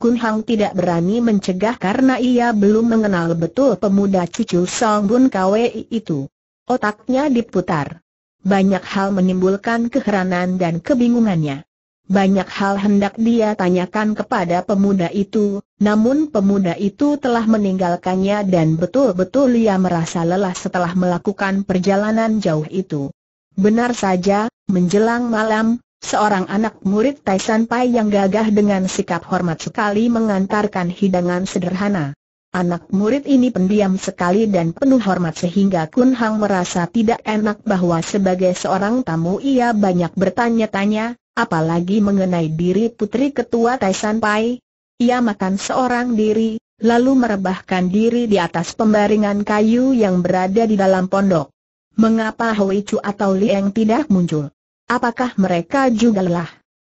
Kun Hang tidak berani mencegah karena ia belum mengenal betul pemuda cucu Song Bun Kwe itu. Otaknya diputar. Banyak hal menimbulkan keheranan dan kebingungannya. Banyak hal hendak dia tanyakan kepada pemuda itu, namun pemuda itu telah meninggalkannya dan betul-betul ia merasa lelah setelah melakukan perjalanan jauh itu. Benar saja, menjelang malam, seorang anak murid Taisan Pai yang gagah dengan sikap hormat sekali mengantarkan hidangan sederhana. Anak murid ini pendiam sekali dan penuh hormat sehingga Kun Hang merasa tidak enak bahwa sebagai seorang tamu ia banyak bertanya-tanya, apalagi mengenai diri putri ketua Taisan Pai. Ia makan seorang diri, lalu merebahkan diri di atas pembaringan kayu yang berada di dalam pondok. Mengapa Hui Chu atau Liang tidak muncul? Apakah mereka juga lelah?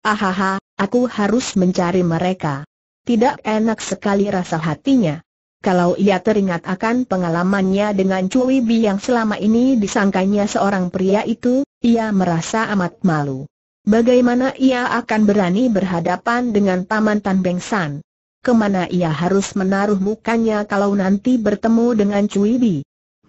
Ahaha, aku harus mencari mereka. Tidak enak sekali rasa hatinya. Kalau ia teringat akan pengalamannya dengan Cui Bi yang selama ini disangkanya seorang pria itu, ia merasa amat malu. Bagaimana ia akan berani berhadapan dengan Paman Tan Beng San? Kemana ia harus menaruh mukanya kalau nanti bertemu dengan Cui Bi?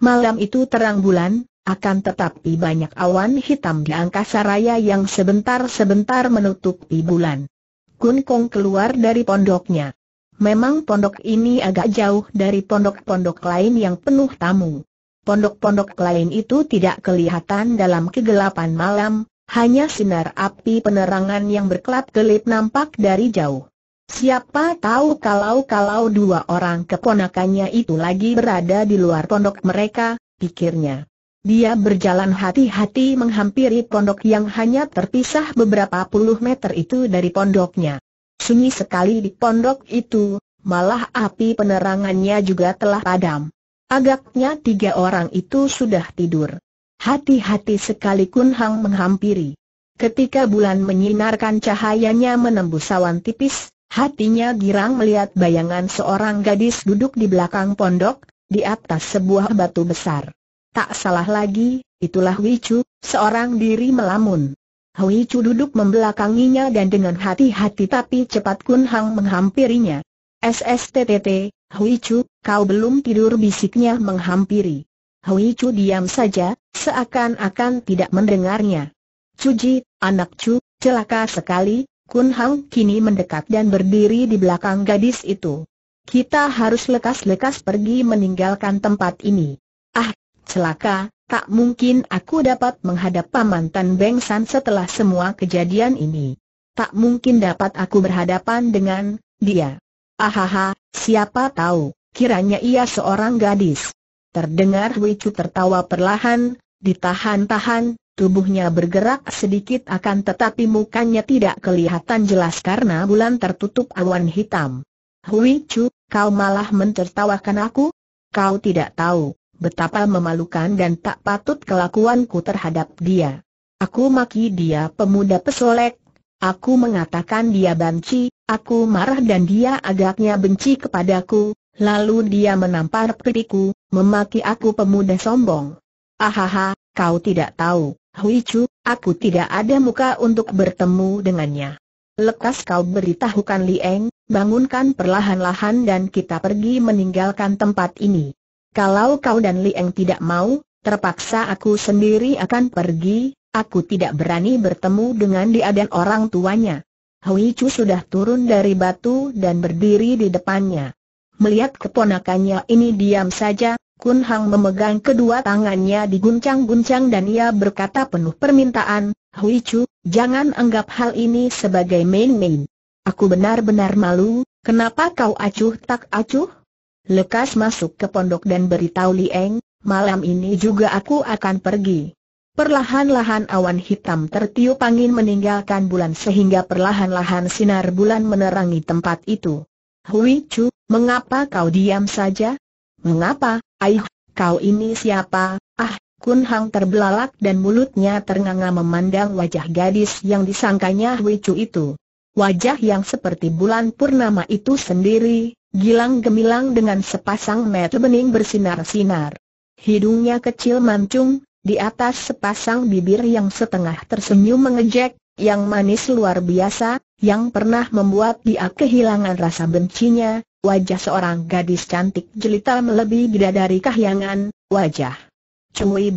Malam itu terang bulan, akan tetapi banyak awan hitam di angkasa raya yang sebentar-sebentar menutupi bulan. Kun Kong keluar dari pondoknya. Memang pondok ini agak jauh dari pondok-pondok lain yang penuh tamu. Pondok-pondok lain itu tidak kelihatan dalam kegelapan malam, hanya sinar api penerangan yang berkelap-kelip nampak dari jauh. Siapa tahu kalau-kalau dua orang keponakannya itu lagi berada di luar pondok mereka, pikirnya. Dia berjalan hati-hati menghampiri pondok yang hanya terpisah beberapa puluh meter itu dari pondoknya. Sunyi sekali di pondok itu, malah api penerangannya juga telah padam. Agaknya tiga orang itu sudah tidur. Hati-hati sekali Kun Hang menghampiri. Ketika bulan menyinarkan cahayanya menembus awan tipis, hatinya girang melihat bayangan seorang gadis duduk di belakang pondok, di atas sebuah batu besar. Tak salah lagi, itulah Wicu, seorang diri melamun. Hui duduk membelakanginya dan dengan hati-hati tapi cepat Kun Hang menghampirinya. SSTTT, Hui kau belum tidur bisiknya menghampiri. Hui Chu diam saja, seakan-akan tidak mendengarnya. Ji, anak Chu, celaka sekali, Kun Hang kini mendekat dan berdiri di belakang gadis itu. Kita harus lekas-lekas pergi meninggalkan tempat ini. Ah, celaka, tak mungkin aku dapat menghadap Paman Tan Beng San setelah semua kejadian ini. Tak mungkin dapat aku berhadapan dengan dia. Ahaha, siapa tahu, kiranya ia seorang gadis. Terdengar Wicu tertawa perlahan, ditahan-tahan, tubuhnya bergerak sedikit akan tetapi mukanya tidak kelihatan jelas karena bulan tertutup awan hitam. Wicu, kau malah mentertawakan aku? Kau tidak tahu, betapa memalukan dan tak patut kelakuanku terhadap dia. Aku maki dia pemuda pesolek, aku mengatakan dia banci, aku marah dan dia agaknya benci kepadaku, lalu dia menampar pipiku, Memaki aku pemuda sombong. Ahaha, kau tidak tahu, Hui Chu, aku tidak ada muka untuk bertemu dengannya. Lekas kau beritahukan Li Lieng, bangunkan perlahan-lahan dan kita pergi meninggalkan tempat ini. Kalau kau dan Li Lieng tidak mau, terpaksa aku sendiri akan pergi, aku tidak berani bertemu dengan dia dan orang tuanya. Hui Chu sudah turun dari batu dan berdiri di depannya. Melihat keponakannya ini diam saja, Kun Hang memegang kedua tangannya diguncang-guncang dan ia berkata penuh permintaan, Hui Chu, jangan anggap hal ini sebagai main-main. Aku benar-benar malu, kenapa kau acuh tak acuh? Lekas masuk ke pondok dan beritahu Lieng, malam ini juga aku akan pergi. Perlahan-lahan awan hitam tertiup angin meninggalkan bulan sehingga perlahan-lahan sinar bulan menerangi tempat itu. Hui Chu, Mengapa kau diam saja? Mengapa, Aih, kau ini siapa? Ah, Kun Hang terbelalak dan mulutnya ternganga memandang wajah gadis yang disangkanya Hui Chu itu. Wajah yang seperti bulan purnama itu sendiri, gilang gemilang dengan sepasang mata bening bersinar-sinar. Hidungnya kecil mancung, di atas sepasang bibir yang setengah tersenyum mengejek, yang manis luar biasa, yang pernah membuat dia kehilangan rasa bencinya, Wajah seorang gadis cantik jelita melebihi bidadari kahyangan, wajah.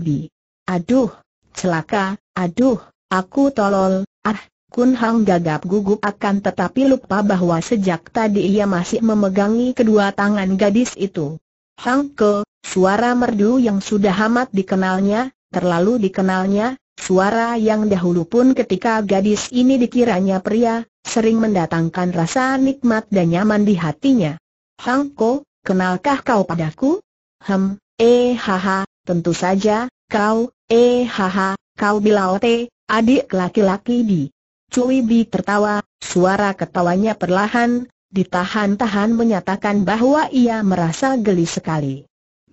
bi. Aduh, celaka, aduh, aku tolol, ah, Kun Hang gagap gugup akan tetapi lupa bahwa sejak tadi ia masih memegangi kedua tangan gadis itu. Hang Ke, suara merdu yang sudah amat dikenalnya, terlalu dikenalnya, suara yang dahulu pun ketika gadis ini dikiranya pria, sering mendatangkan rasa nikmat dan nyaman di hatinya. Hang Ko, kenalkah kau padaku? Hem, eh haha, tentu saja, kau, eh haha, kau bilaote, adik laki-laki Bi. Cui Bi tertawa, suara ketawanya perlahan, ditahan-tahan menyatakan bahwa ia merasa geli sekali.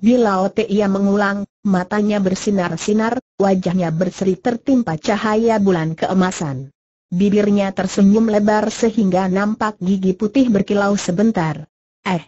Bila ia mengulang, matanya bersinar-sinar, wajahnya berseri tertimpa cahaya bulan keemasan. Bibirnya tersenyum lebar sehingga nampak gigi putih berkilau sebentar. Eh,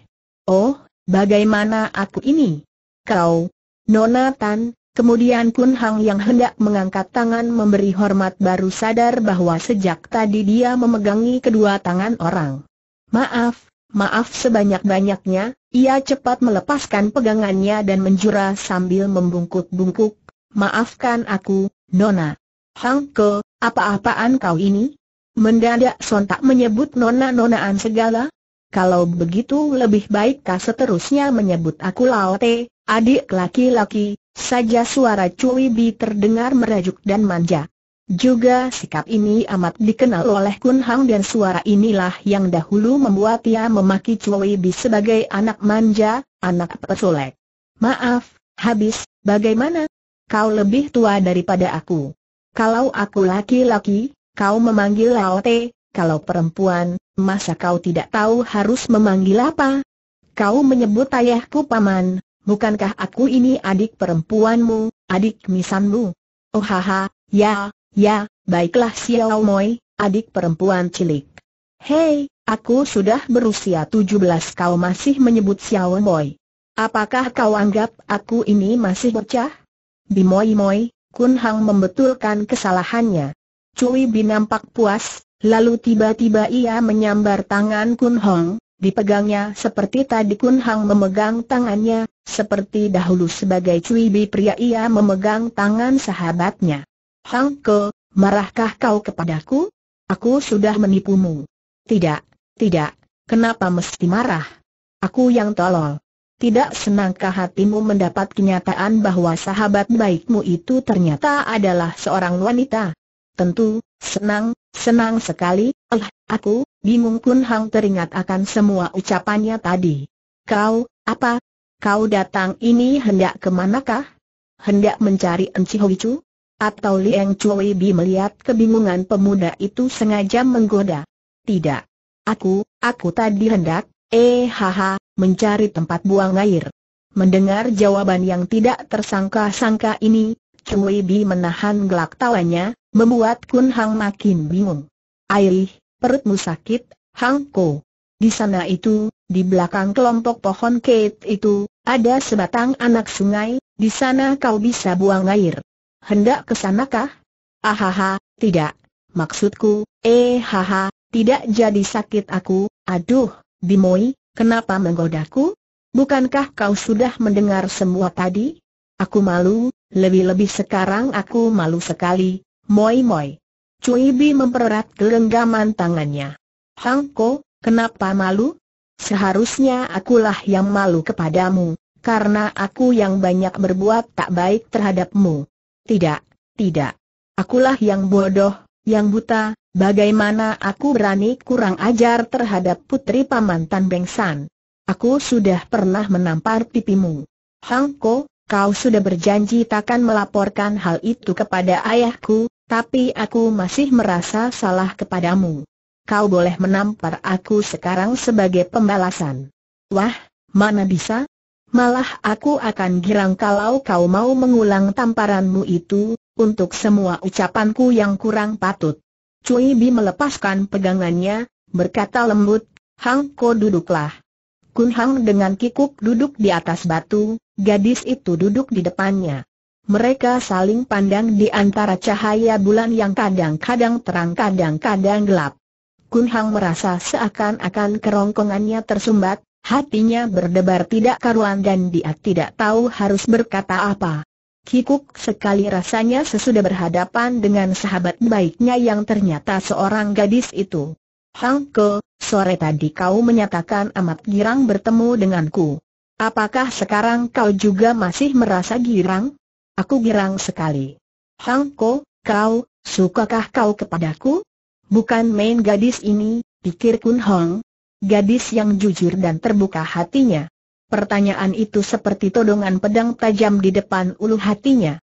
oh, bagaimana aku ini? Kau, Nona Tan, kemudian Kun Hang yang hendak mengangkat tangan memberi hormat baru sadar bahwa sejak tadi dia memegangi kedua tangan orang. Maaf, Maaf sebanyak-banyaknya, ia cepat melepaskan pegangannya dan menjura sambil membungkuk-bungkuk. Maafkan aku, Nona. Hang Ke, apa-apaan kau ini? Mendadak sontak menyebut nona-nonaan segala? Kalau begitu lebih baik kau seterusnya menyebut aku Laote, adik laki-laki, saja suara Cui Bi terdengar merajuk dan manja. Juga sikap ini amat dikenal oleh Kun Hang dan suara inilah yang dahulu membuat ia memaki Cui Bi sebagai anak manja, anak pesolek. Maaf, habis, bagaimana? Kau lebih tua daripada aku. Kalau aku laki-laki, kau memanggil Laote, kalau perempuan, masa kau tidak tahu harus memanggil apa? Kau menyebut ayahku paman, bukankah aku ini adik perempuanmu, adik misanmu? Oh haha, ya, ya, baiklah Xiao Moi, adik perempuan cilik. Hei, aku sudah berusia tujuh belas, kau masih menyebut Xiao Moi. Apakah kau anggap aku ini masih bocah? Bimoi Moi, Kun Hang membetulkan kesalahannya. Cui Bin nampak puas, lalu tiba-tiba ia menyambar tangan Kun Hang, dipegangnya seperti tadi Kun Hang memegang tangannya, seperti dahulu sebagai Cui Bi pria ia memegang tangan sahabatnya. Hang Ke, marahkah kau kepadaku? Aku sudah menipumu. Tidak, tidak, kenapa mesti marah? Aku yang tolol. Tidak senangkah hatimu mendapat kenyataan bahwa sahabat baikmu itu ternyata adalah seorang wanita? Tentu, senang, senang sekali, eh, aku, bingung Kun Hang teringat akan semua ucapannya tadi. Kau, apa? Kau datang ini hendak kemanakah? Hendak mencari Enci Chu? Atau Liang Chui Bi melihat kebingungan pemuda itu sengaja menggoda? Tidak. Aku, aku tadi hendak, eh haha, mencari tempat buang air. Mendengar jawaban yang tidak tersangka-sangka ini, Cheng Wei Bi menahan gelak tawanya, membuat Kun Hang makin bingung. Aih, perutmu sakit, Hang Ko. Di sana itu, di belakang kelompok pohon kate itu, ada sebatang anak sungai, di sana kau bisa buang air. Hendak ke sanakah? Ahaha, tidak. Maksudku, eh haha, tidak jadi sakit aku, aduh, dimoi. Kenapa menggodaku? Bukankah kau sudah mendengar semua tadi? Aku malu, lebih-lebih sekarang aku malu sekali, moi moi. Cui Bi mempererat gelenggaman tangannya. Hang Ko, kenapa malu? Seharusnya akulah yang malu kepadamu, karena aku yang banyak berbuat tak baik terhadapmu. Tidak, tidak. Akulah yang bodoh, yang buta, bagaimana aku berani kurang ajar terhadap putri paman Tan Beng San? Aku sudah pernah menampar pipimu. Hang Ko. kau sudah berjanji takkan melaporkan hal itu kepada ayahku, tapi aku masih merasa salah kepadamu. Kau boleh menampar aku sekarang sebagai pembalasan. Wah, mana bisa? Malah aku akan girang kalau kau mau mengulang tamparanmu itu, untuk semua ucapanku yang kurang patut. Cui Bi melepaskan pegangannya, berkata lembut, Hang Ko duduklah. Kun Hang dengan kikuk duduk di atas batu, gadis itu duduk di depannya. Mereka saling pandang di antara cahaya bulan yang kadang-kadang terang kadang-kadang gelap. Kun Hang merasa seakan-akan kerongkongannya tersumbat, hatinya berdebar tidak karuan dan dia tidak tahu harus berkata apa. Kikuk sekali rasanya sesudah berhadapan dengan sahabat baiknya yang ternyata seorang gadis itu. Hang Ke, sore tadi kau menyatakan amat girang bertemu denganku. Apakah sekarang kau juga masih merasa girang? Aku girang sekali. Hang Ko, kau, sukakah kau kepadaku? Bukan main gadis ini, pikir Kun Hong. Gadis yang jujur dan terbuka hatinya. Pertanyaan itu seperti todongan pedang tajam di depan ulu hatinya.